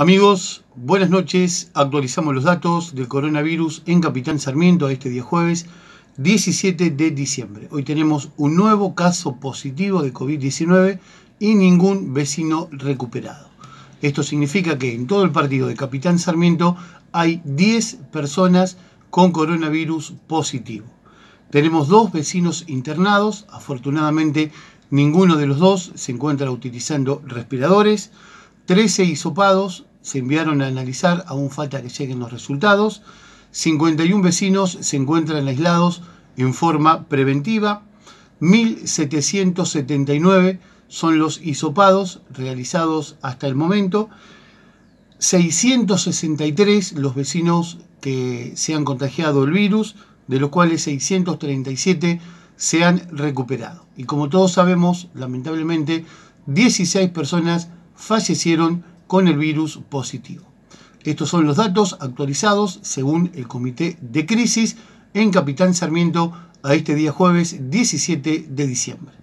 Amigos, buenas noches. Actualizamos los datos del coronavirus en Capitán Sarmiento este día jueves 17 de diciembre. Hoy tenemos un nuevo caso positivo de COVID-19 y ningún vecino recuperado. Esto significa que en todo el partido de Capitán Sarmiento hay 10 personas con coronavirus positivo. Tenemos dos vecinos internados, afortunadamente ninguno de los dos se encuentra utilizando respiradores, 13 hisopados, se enviaron a analizar, aún falta que lleguen los resultados. 51 vecinos se encuentran aislados en forma preventiva. 1.779 son los hisopados realizados hasta el momento. 663 los vecinos que se han contagiado el virus, de los cuales 637 se han recuperado. Y como todos sabemos, lamentablemente, 16 personas fallecieron con el virus positivo. Estos son los datos actualizados según el Comité de Crisis en Capitán Sarmiento a este día jueves 17 de diciembre.